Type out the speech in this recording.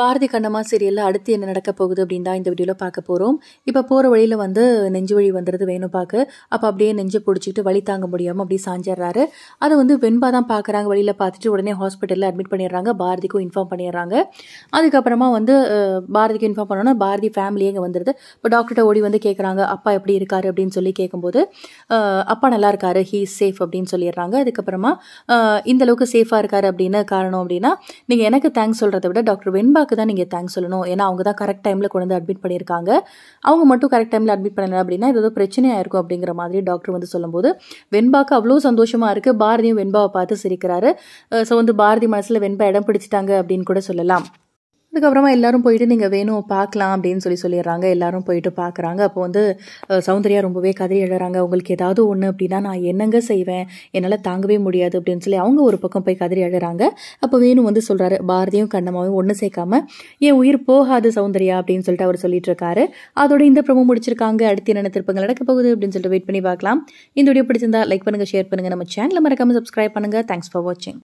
பாரதி கண்ணம்மா சீரியலில் அடுத்து என்ன நடக்க போகுது அப்படின்னு தான் இந்த வீடியோவில் பார்க்க போகிறோம் இப்போ போகிற வழியில் வந்து நெஞ்சு வழி வந்துடுது வேணும் பார்க்க அப்போ அப்படியே நெஞ்சு பிடிச்சிட்டு வழி தாங்க முடியாமல் அப்படியே சாஞ்சிடுறாரு அதை வந்து வெண்பா தான் பார்க்குறாங்க வழியில் பார்த்துட்டு உடனே ஹாஸ்பிட்டலில் அட்மிட் பண்ணிடுறாங்க பாரதிக்கும் இன்ஃபார்ம் பண்ணிடுறாங்க அதுக்கப்புறமா வந்து பாரதிக்கு இன்ஃபார்ம் பண்ணோன்னா பாரதி ஃபேமிலியே இங்கே வந்துடுது இப்போ டாக்டர்கிட்ட ஓடி வந்து கேட்குறாங்க அப்பா எப்படி இருக்காரு அப்படின்னு சொல்லி கேட்கும்போது அப்பா நல்லா இருக்காரு ஹீ சேஃப் அப்படின்னு சொல்லிடுறாங்க அதுக்கப்புறமா இந்தளவுக்கு சேஃபாக இருக்காரு அப்படின்னு காரணம் அப்படின்னா நீங்கள் எனக்கு தேங்க்ஸ் சொல்கிறத விட டாக்டர் வெண்பா அப்பாவுக்கு தான் நீங்கள் தேங்க்ஸ் சொல்லணும் ஏன்னா அவங்க தான் கரெக்ட் டைமில் கொண்டு வந்து அட்மிட் பண்ணியிருக்காங்க அவங்க மட்டும் கரெக்ட் டைமில் அட்மிட் பண்ணலை அப்படின்னா ஏதோ பிரச்சனையாக இருக்கும் அப்படிங்கிற மாதிரி டாக்டர் வந்து சொல்லும்போது வெண்பாக்கு அவ்வளோ சந்தோஷமாக இருக்குது பாரதியும் வெண்பாவை பார்த்து சிரிக்கிறாரு ஸோ வந்து பாரதி மனசில் வெண்பா இடம் பிடிச்சிட்டாங்க அப்படின்னு கூட சொல்லலாம் அதுக்கப்புறமா எல்லாரும் போயிட்டு நீங்கள் வேணும் பார்க்கலாம் அப்படின்னு சொல்லி சொல்லிடுறாங்க எல்லாரும் போயிட்டு பார்க்குறாங்க அப்போ வந்து சௌந்தர்யா ரொம்பவே கதறி எழுறாங்க உங்களுக்கு ஏதாவது ஒன்று அப்படின்னா நான் என்னங்க செய்வேன் என்னால் தாங்கவே முடியாது அப்படின்னு சொல்லி அவங்க ஒரு பக்கம் போய் கதறி எழுறாங்க அப்போ வேணும் வந்து சொல்கிறாரு பாரதியும் கண்ணம்மாவும் ஒன்று சேர்க்காம என் உயிர் போகாது சௌந்தர்யா அப்படின்னு சொல்லிட்டு அவர் சொல்லிட்டு இருக்காரு அதோட இந்த பிரமும் முடிச்சிருக்காங்க அடுத்து என்னென்ன திருப்பங்கள் நடக்க போகுது அப்படின்னு சொல்லிட்டு வெயிட் பண்ணி பார்க்கலாம் இந்த வீடியோ பிடிச்சிருந்தா லைக் பண்ணுங்கள் ஷேர் பண்ணுங்கள் நம்ம சேனலில் மறக்காமல் சப்ஸ்கிரைப் பண்ணுங்கள் தேங்க்ஸ் ஃபார் வாட்சிங்